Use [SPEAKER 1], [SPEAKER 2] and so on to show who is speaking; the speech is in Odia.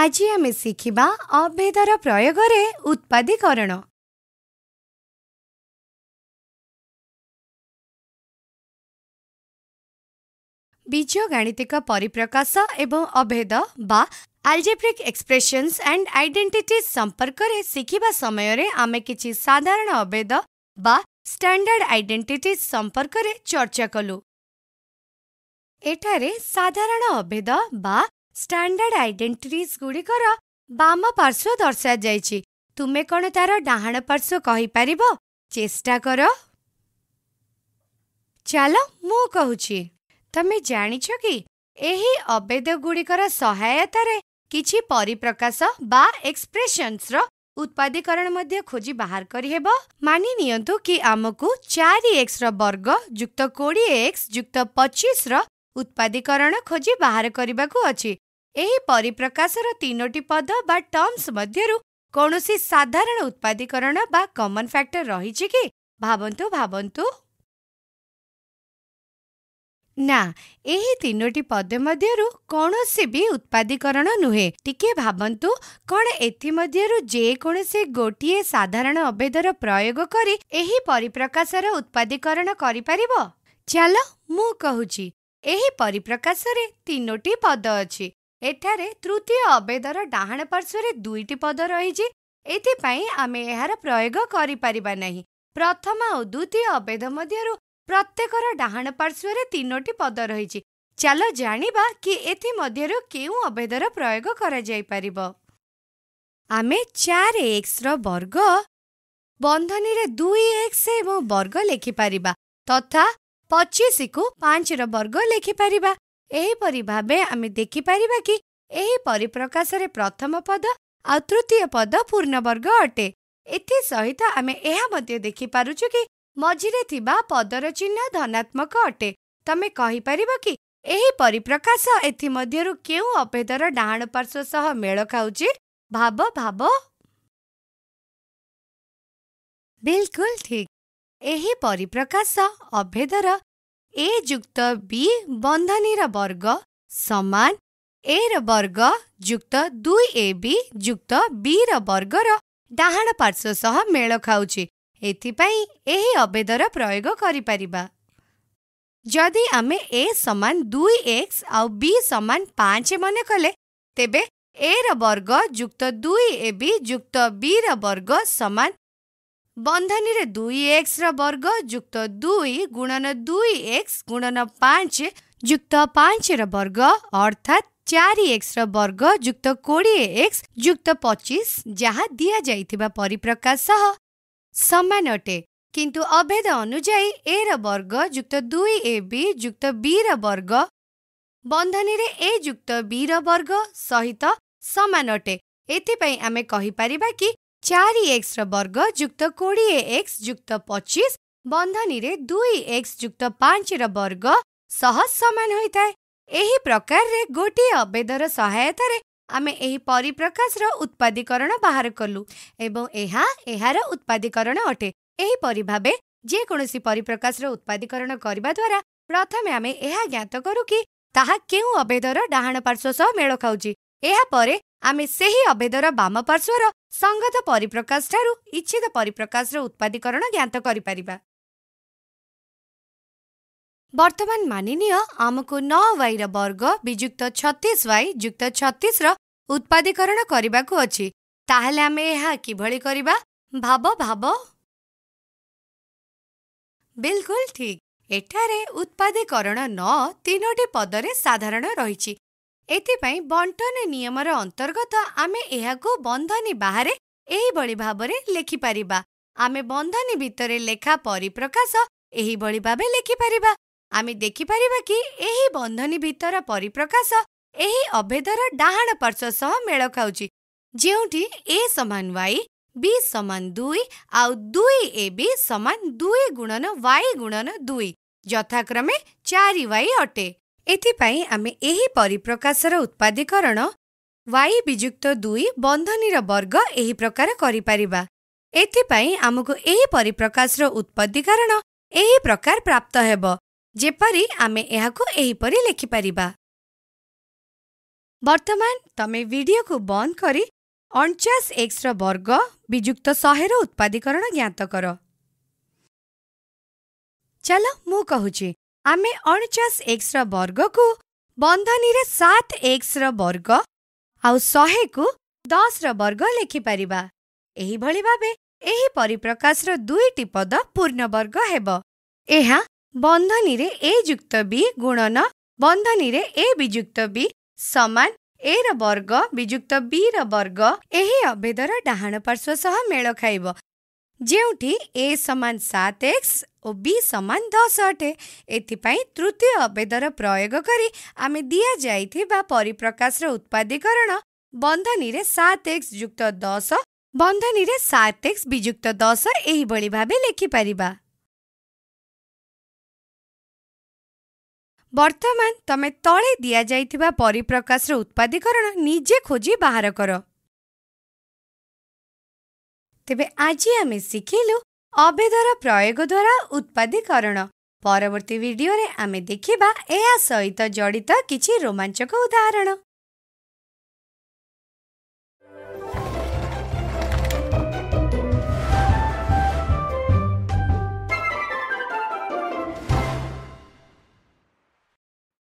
[SPEAKER 1] ଆଜି ଆମେ ଶିଖିବା ଅଭେଦର ପ୍ରୟୋଗରେ ଉତ୍ପାଦୀକରଣ ବୀଜଗାଣିତିକ ପରିପ୍ରକାଶ ଏବଂ ଅଭେଦ ବା ଆଲଜେପ୍ରିକ୍ ଏକ୍ସପ୍ରେସନ୍ସ ଆଣ୍ଡ ଆଇଡେଣ୍ଟିଟିଜ୍ ସମ୍ପର୍କରେ ଶିଖିବା ସମୟରେ ଆମେ କିଛି ସାଧାରଣ ଅଭେଦ ବା ଷ୍ଟାଣ୍ଡାର୍ଡ ଆଇଡେଣ୍ଟିଟିଜ୍ ସମ୍ପର୍କରେ ଚର୍ଚ୍ଚା କଲୁ ଏଠାରେ ସାଧାରଣ ଅଭେଦ ବା ଷ୍ଟାଣ୍ଡାର୍ଡ ଆଇଡେଣ୍ଟିଟିଜ୍ଗୁଡ଼ିକର ବାମ ପାର୍ଶ୍ୱ ଦର୍ଶାଯାଇଛି ତୁମେ କ'ଣ ତାର ଡାହାଣ ପାର୍ଶ୍ୱ କହିପାରିବ ଚେଷ୍ଟା କର ଚାଲ ମୁଁ କହୁଛି ତମେ ଜାଣିଛ କି ଏହି ଅବେଦଗୁଡ଼ିକର ସହାୟତାରେ କିଛି ପରିପ୍ରକାଶ ବା ଏକ୍ସପ୍ରେସନ୍ସର ଉତ୍ପାଦୀକରଣ ମଧ୍ୟ ଖୋଜି ବାହାର କରିହେବ ମାନି ନିଅନ୍ତୁ କି ଆମକୁ ଚାରି ଏକ୍ସର ବର୍ଗ ଯୁକ୍ତ କୋଡ଼ିଏ ଏକ୍ସ ଯୁକ୍ତ ପଚିଶର ଉତ୍ପାଦୀକରଣ ଖୋଜି ବାହାର କରିବାକୁ ଅଛି ଏହି ପରିପ୍ରକାଶର ତିନୋଟି ପଦ ବା ଟର୍ମସ୍ ମଧ୍ୟରୁ କୌଣସି ସାଧାରଣ ଉତ୍ପାଦୀକରଣ ବା କମନ୍ ଫ୍ୟାକ୍ଟର ରହିଛି କି ଭାବନ୍ତୁ ଭାବନ୍ତୁ ନା ଏହି ତିନୋଟି ପଦ ମଧ୍ୟରୁ କୌଣସି ବି ଉତ୍ପାଦୀକରଣ ନୁହେଁ ଟିକିଏ ଭାବନ୍ତୁ କ'ଣ ଏଥିମଧ୍ୟରୁ ଯେକୌଣସି ଗୋଟିଏ ସାଧାରଣ ଅବେଦର ପ୍ରୟୋଗ କରି ଏହି ପରିପ୍ରକାଶର ଉତ୍ପାଦୀକରଣ କରିପାରିବ ଚାଲ ମୁଁ କହୁଛି ଏହି ପରିପ୍ରକାଶରେ ତିନୋଟି ପଦ ଅଛି ଏଠାରେ ତୃତୀୟ ଅବେଦର ଡାହାଣ ପାର୍ଶ୍ୱରେ ଦୁଇଟି ପଦ ରହିଛି ଏଥିପାଇଁ ଆମେ ଏହାର ପ୍ରୟୋଗ କରିପାରିବା ନାହିଁ ପ୍ରଥମ ଓ ଦ୍ୱିତୀୟ ଅବେଦ ମଧ୍ୟରୁ ପ୍ରତ୍ୟେକର ଡାହାଣ ପାର୍ଶ୍ୱରେ ତିନୋଟି ପଦ ରହିଛି ଚାଲ ଜାଣିବା କି ଏଥିମଧ୍ୟରୁ କେଉଁ ଅବେଦର ପ୍ରୟୋଗ କରାଯାଇପାରିବ ଆମେ ଚାରି ଏକ୍ସର ବର୍ଗ ବନ୍ଧନୀରେ ଦୁଇ ଏକ୍ସ ଏବଂ ବର୍ଗ ଲେଖିପାରିବା ତଥା ପଚିଶକୁ ପାଞ୍ଚର ବର୍ଗ ଲେଖିପାରିବା ଏହିପରି ଭାବେ ଆମେ ଦେଖିପାରିବା କି ଏହି ପରିପ୍ରକାଶରେ ପ୍ରଥମ ପଦ ଆଉ ତୃତୀୟ ପଦ ପୂର୍ଣ୍ଣବର୍ଗ ଅଟେ ଏଥିସହିତ ଆମେ ଏହା ମଧ୍ୟ ଦେଖିପାରୁଛୁ କି ମଝିରେ ଥିବା ପଦର ଚିହ୍ନ ଧନାତ୍ମକ ଅଟେ ତମେ କହିପାରିବ କି ଏହି ପରିପ୍ରକାଶ ଏଥିମଧ୍ୟରୁ କେଉଁ ଅଭେଦର ଡାହାଣ ପାର୍ଶ୍ୱ ସହ ମେଳ ଖାଉଛି ଭାବ ଭାବ ବିଲକୁଲ ଠିକ୍ ଏହି ପରିପ୍ରକାଶ ଅଭେଦର ଏ ଯୁକ୍ତ ବି ବନ୍ଧନୀର ବର୍ଗ ସମାନ ଏର ବର୍ଗ ଯୁକ୍ତ ଦୁଇ ଏ ବି ଯୁକ୍ତ ବିର ବର୍ଗର ଡାହାଣ ପାର୍ଶ୍ୱ ସହ ମେଳ ଖାଉଛି ଏଥିପାଇଁ ଏହି ଅବେଦର ପ୍ରୟୋଗ କରିପାରିବା ଯଦି ଆମେ ଏ ସମାନ ଦୁଇ ଏକ୍ସ ଆଉ ବି ସମାନ ପାଞ୍ଚ ମନେ କଲେ ତେବେ ଏର ବର୍ଗ ଯୁକ୍ତ ଦୁଇ ଏ ବି ଯୁକ୍ତ ବିର ବର୍ଗ ସମାନ बन्धन र दुई एक्स र वर्ग जुक्त दुई गुणन दुई एक्स गुणन पाँच पाँच र वर्ग अर्थात् चारिएक्स र वर्ग जुक्त कि जुक्त पचिस जहाँ दिइ परिप्रकाशसह समान अटे कति अभेद ए र वर्ग जुक्त दुई ए विुक्त वि र वर्ग बन्धन ए र वर्ग सहित समान अटे एपेपार कि चारि एक्स र वर्ग जुक्त किस जुक्त पच्चिस बन्धनी र दुई एक्स जुक्त पाँच र बर्ग सह समान हुने प्रकारले गोट अवेदर सहायत परिप्रकाश र उत्पादीकरण बाह्र कलु एटेपरि भावे जे कण्सी परिप्रकाश र द्वारा प्रथमे आमे एहा ज्ञात करू ज्ञाती ता के अभेद र डाहा सह मेड खाउजी ଏହାପରେ ଆମେ ସେହି ଅବେଦର ବାମପାର୍ଶ୍ୱର ସଙ୍ଗତ ଠାରୁ ଇଚ୍ଛିତ ପରିପ୍ରକାଶର ଉତ୍ପାଦୀକରଣ ଜ୍ଞାତ କରିପାରିବା ବର୍ତ୍ତମାନ ମାନିନୀୟ ଆମକୁ ନଅ ୱାଇର ବର୍ଗ ବିଯୁକ୍ତ ଛତିଶ ୱାଇ ଯୁକ୍ତ ଛତିଶର ଉତ୍ପାଦୀକରଣ କରିବାକୁ ଅଛି ତାହେଲେ ଆମେ ଏହା କିଭଳି କରିବା ଭାବ ଭାବ ବିଲକୁଲ ଠିକ୍ ଏଠାରେ ଉତ୍ପାଦୀକରଣ ନଅ ତିନୋଟି ପଦରେ ସାଧାରଣ ରହିଛି एपै बन्टन नियमर अन्तर्गत आमे एहाको बन्धनी एही भाबरे लेखि बाहे आमे बन्धनी भितर लेखा परिप्रकाश एही भाबे लेखि आमे देखि देखिपार कि एही बन्धनी भितर परिप्रकाश एही अभेदर डाहाण पर्श्वसह सह मेल जेउमा जेउठी ए समान वाई बी समान दुई आउ दुई ए बी समान दुई गुणन वाई गुणन दुई जथाक्रमे वाई अटे ଏଥିପାଇଁ ଆମେ ଏହି ପରିପ୍ରକାଶର ଉତ୍ପାଦୀକରଣ ୱାଇ ବିଯୁକ୍ତ ଦୁଇ ବନ୍ଧନୀର ବର୍ଗ ଏହି ପ୍ରକାର କରିପାରିବା ଏଥିପାଇଁ ଆମକୁ ଏହି ପରିପ୍ରକାଶର ଉତ୍ପତ୍ତିକରଣ ଏହି ପ୍ରକାର ପ୍ରାପ୍ତ ହେବ ଯେପରି ଆମେ ଏହାକୁ ଏହିପରି ଲେଖିପାରିବା ବର୍ତ୍ତମାନ ତମେ ଭିଡିଓକୁ ବନ୍ଦ କରି ଅଣଚାଶ ଏକ୍ସର ବର୍ଗ ବିଯୁକ୍ତ ଶହେର ଉତ୍ପାଦୀକରଣ ଜ୍ଞାତ କର ଚାଲ ମୁଁ କହୁଛି एक्स र वर्गको बन्धनी सात एक्स र बर्ग आउे कु दस र वर्ग लेखिपारभरि एही परिप्रकाश र दुईटी पद पूर्ण वर्ग हे यहाँ बन्धनी र एुक्त वि गुणन बन्धनी ए वियुक्त वि समान ए र बर्ग वियुक्त वि र बर्ग यही अभेदर डाहाण पर्श्वसह मे खइब ଯେଉଁଠି ଏ ସମାନ ସାତ ଏକ୍ସ ଓ ବି ସମାନ ଦଶ ଅଟେ ଏଥିପାଇଁ ତୃତୀୟ ଅବେଦର ପ୍ରୟୋଗ କରି ଆମେ ଦିଆଯାଇଥିବା ପରିପ୍ରକାଶର ଉତ୍ପାଦୀକରଣ ବନ୍ଧନୀରେ ସାତ ଏକ୍ସ ଯୁକ୍ତ ଦଶ ବନ୍ଧନୀରେ ସାତ ଏକ୍ସ ବିଯୁକ୍ତ ଦଶ ଏହିଭଳି ଭାବେ ଲେଖିପାରିବା ବର୍ତ୍ତମାନ ତମେ ତଳେ ଦିଆଯାଇଥିବା ପରିପ୍ରକାଶର ଉତ୍ପାଦୀକରଣ ନିଜେ ଖୋଜି ବାହାର କର ତେବେ ଆଜି ଆମେ ଶିଖିଲୁ ଅବେଦର ପ୍ରୟୋଗ ଦ୍ୱାରା ଉତ୍ପାଦୀକରଣ ପରବର୍ତ୍ତୀ ଭିଡିଓରେ ଆମେ ଦେଖିବା ଏହା ସହିତ ଜଡ଼ିତ କିଛି ରୋମାଞ୍ଚକ ଉଦାହରଣ